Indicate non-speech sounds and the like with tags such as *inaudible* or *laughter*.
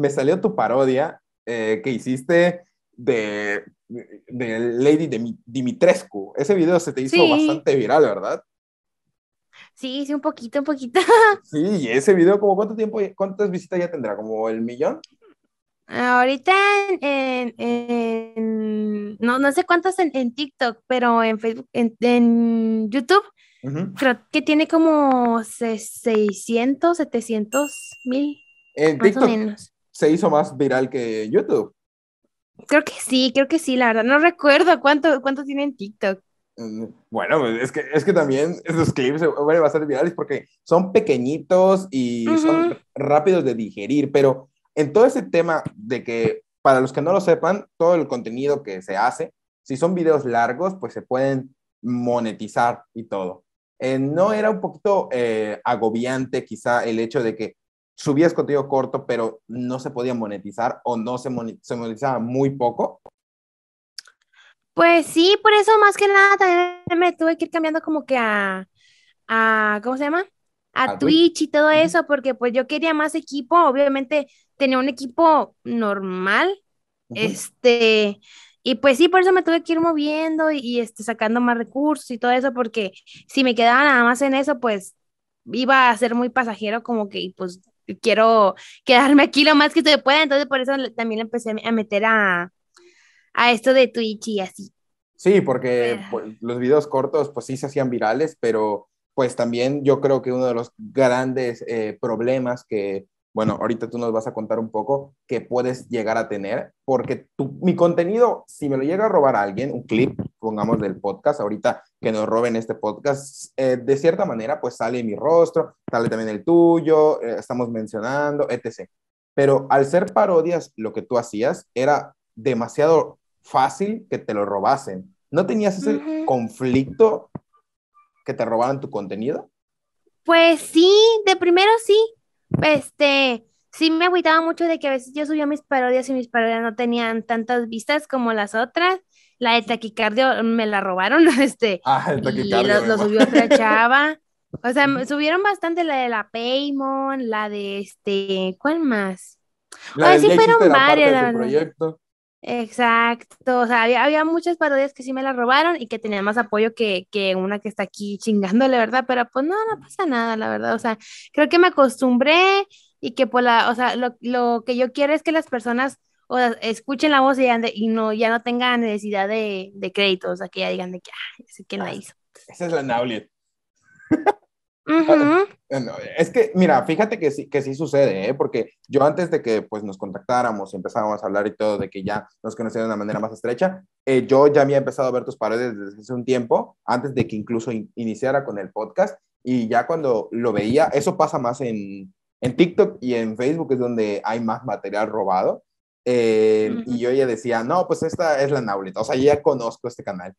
me salió tu parodia eh, que hiciste de, de Lady Dimitrescu. Ese video se te hizo bastante viral, ¿verdad? Sí, sí, un poquito, un poquito. Sí, y ese video, como cuánto tiempo, cuántas visitas ya tendrá? ¿Como el millón? Ahorita en, no, sé cuántas en, TikTok, pero en Facebook, en, YouTube, creo que tiene como 600, 700 mil. En TikTok, se hizo más viral que YouTube. Creo que sí, creo que sí, la verdad. No recuerdo cuánto, cuánto tiene en TikTok. Mm, bueno, es que, es que también esos clips eh, van a ser virales porque son pequeñitos y son rápidos de digerir, pero en todo ese tema de que, para los que no lo sepan, todo el contenido que se hace, si son videos largos, pues se pueden monetizar y todo. Eh, no era un poquito eh, agobiante quizá el hecho de que subías contenido corto, pero no se podía monetizar o no se, monetizaba muy poco. Pues sí, por eso más que nada también me tuve que ir cambiando como que a, a ¿cómo se llama? A, Twitch, y todo eso, porque pues yo quería más equipo, obviamente tenía un equipo normal, este, y pues sí, por eso me tuve que ir moviendo y, este, sacando más recursos y todo eso, porque si me quedaba nada más en eso, pues iba a ser muy pasajero, como que y pues quiero quedarme aquí lo más que se pueda, entonces por eso también empecé a meter a, a esto de Twitch y así. Sí, porque ah. pues, los videos cortos pues sí se hacían virales, pero pues también yo creo que uno de los grandes eh, problemas que, bueno, ahorita tú nos vas a contar un poco que puedes llegar a tener, porque mi contenido, si me lo llega a robar alguien, un clip, pongamos del podcast, ahorita que nos roben este podcast, eh, de cierta manera pues sale mi rostro, sale también el tuyo, eh, estamos mencionando, etc. Pero al ser parodias, lo que tú hacías era demasiado fácil que te lo robasen. ¿No tenías ese conflicto que te robaran tu contenido? Pues sí, de primero sí. Este, sí me agüitaba mucho de que a veces yo subía mis parodias y mis parodias no tenían tantas vistas como las otras. La de taquicardio me la robaron, *laughs* este. Ah, el taquicardio. Y subió otra chava. O sea, subieron bastante la de la Paymon, la de este, ¿cuál más? La sí fueron varias, Exacto, o sea, había, muchas parodias que sí me la robaron y que tenían más apoyo que, que una que está aquí chingándole, ¿verdad? Pero pues no, no pasa nada, la verdad, o sea, creo que me acostumbré, y que por la, o sea, lo, que yo quiero es que las personas o escuchen la voz y, y, no, ya no tengan necesidad de, de crédito, o sea, que ya digan de que, ah, sé quién la hizo. Esa es la Nauliet. *laughs* es que, mira, fíjate que sí, que sí sucede, ¿eh? porque yo antes de que pues, nos contactáramos y empezáramos a hablar y todo, de que ya nos conocían de una manera más estrecha, eh, yo ya me había empezado a ver tus paredes desde hace un tiempo, antes de que incluso iniciara con el podcast, y ya cuando lo veía, eso pasa más en, en TikTok y en Facebook es donde hay más material robado. Eh, y yo ya decía, no, pues esta es la Naulita, o sea, ya conozco este canal.